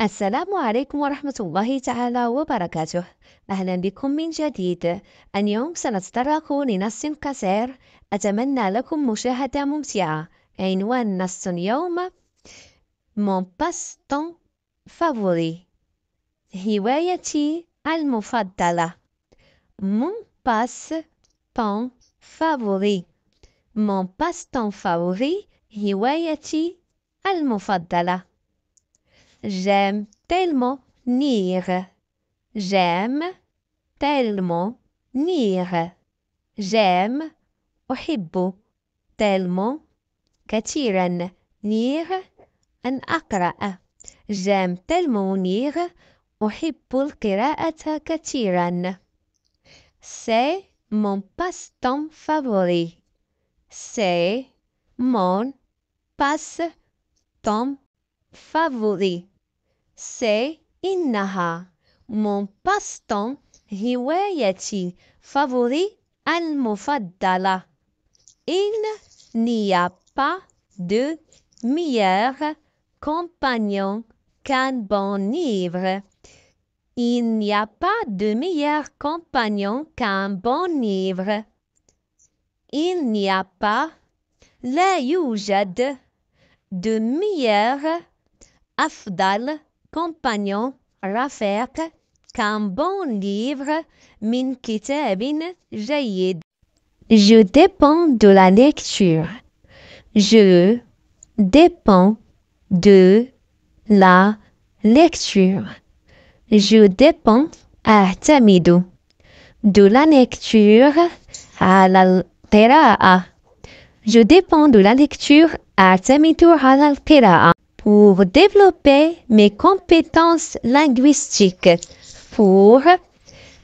السلام عليكم ورحمة الله تعالى وبركاته أهلا بكم من جديد اليوم سنتطرق لنص قصير أتمنى لكم مشاهدة ممتعة عنوان نص اليوم مون باستون temps هوايتي المفضلة مون باستون temps مون باستون passe هوايتي المفضلة J'aime tellement lire. J'aime tellement nire. J'aime أحب tellement كثيرا lire un أقرأ j'aime tellement نير أحب القراءة كثيرا C'est mon passe-temps favori. C'est mon passe-temps favori c'est Innaha, mon passe-temps favori al-mufaddala. Il n'y a pas de meilleur compagnon qu'un bon livre. Il n'y a pas de meilleur compagnon qu'un bon livre. Il n'y a pas la yujad de meilleur afdal compagnon Rafet qu'un bon livre min kitabin Je dépends de la lecture. Je dépends de la lecture. Je dépends à Tamido. De la lecture à la qira'a. Je dépends de la lecture à Tamidou à lal qira'a pour développer mes compétences linguistiques. Pour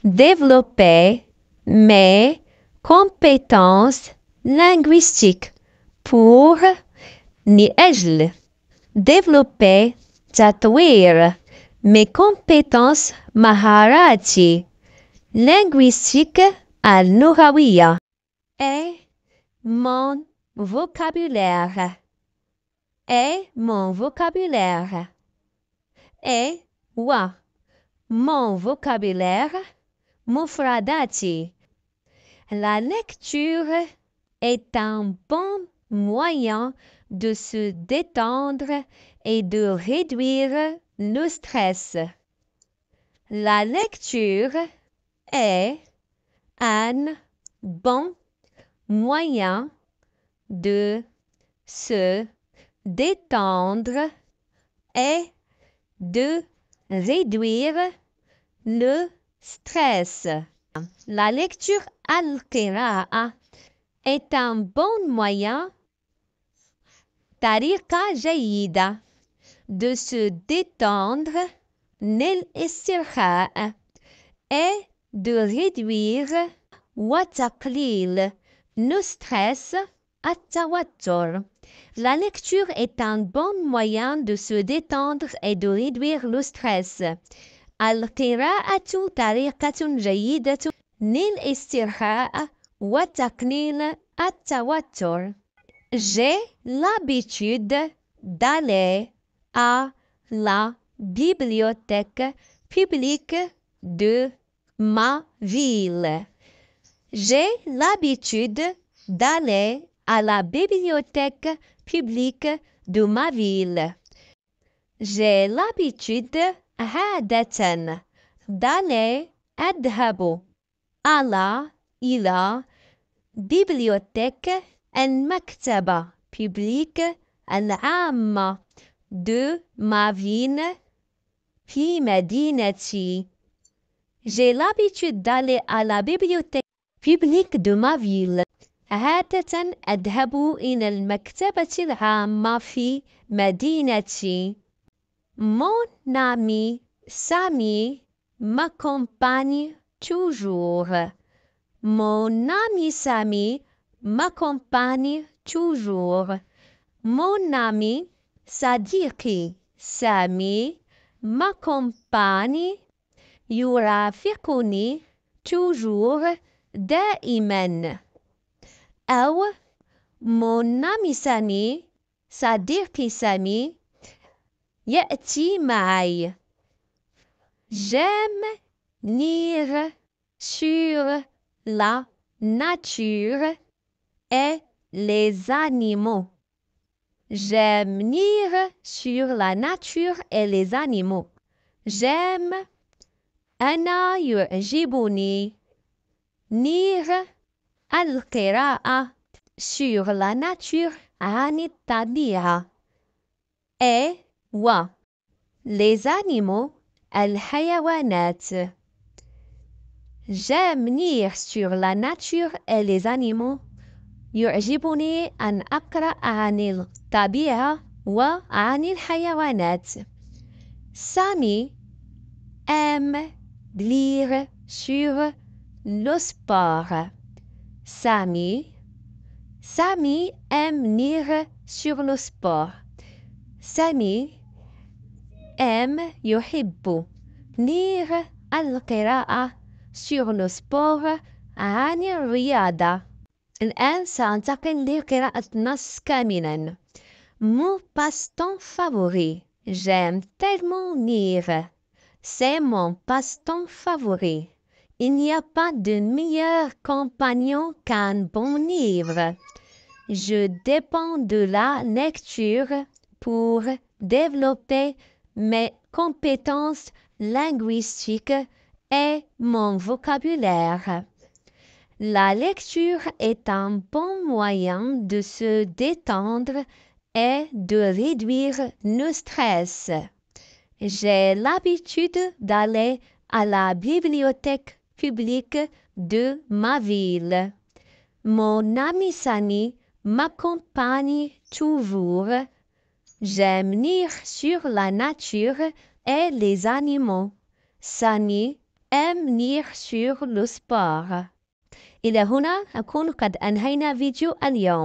développer mes compétences linguistiques. Pour développer tatouir mes compétences linguistiques. linguistique et mon vocabulaire et mon vocabulaire. Et wa mon vocabulaire mufradati. La lecture est un bon moyen de se détendre et de réduire le stress. La lecture est un bon moyen de se d'étendre est de réduire le stress. La lecture al-qira'a est un bon moyen de se détendre et de réduire le stress at-tawattur. La lecture est un bon moyen de se détendre et de réduire le stress. طريقة جيدة للاسترخاء وتقليل التوتر. J'ai l'habitude d'aller à la bibliothèque publique de ma ville. J'ai l'habitude d'aller à la bibliothèque publique de ma ville. J'ai l'habitude à d'aller à la ila bibliothèque maktaba publique العامة de ma ville J'ai l'habitude d'aller à la bibliothèque publique de ma ville. عادة أذهب إلى المكتبة العامة في مدينتي. Mon ami Samy m'accompagne toujours. Mon ami Samy m'accompagne toujours. Mon ami صديقي سامي m'accompagne يرافقني toujours دائما. mon ami Sami, صديقي سامي yeti mai? J'aime lire sur la nature et les animaux. J'aime lire sur la nature et les animaux. J'aime أنا jibouni lire القراءة sur la nature عن الطبيعة et و les animaux الحيوانات j'aime lire sur la nature et les animaux يعجبني أن أقرأ عن الطبيعة وعن الحيوانات سامي aime lire sur le sport Sami. Sami aime lire sur le sport. Sami aime يحب lire القراءة sur le sport عن الرياضة. الآن سأنتقل لقراءة نص كاملا. Mon passe-temps favori. J'aime tellement lire. C'est mon passe-temps favori. Il n'y a pas de meilleur compagnon qu'un bon livre. Je dépends de la lecture pour développer mes compétences linguistiques et mon vocabulaire. La lecture est un bon moyen de se détendre et de réduire le stress. J'ai l'habitude d'aller à la bibliothèque publique de ma ville. Mon ami Sani m'accompagne toujours. J'aime lire sur la nature et les animaux. Sani aime lire sur le sport. a هنا أكون à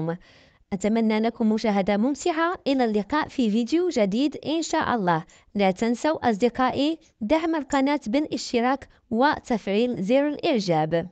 أتمنى لكم مشاهدة ممتعة إلى اللقاء في فيديو جديد إن شاء الله لا تنسوا أصدقائي دعم القناة بالاشتراك وتفعيل زر الإعجاب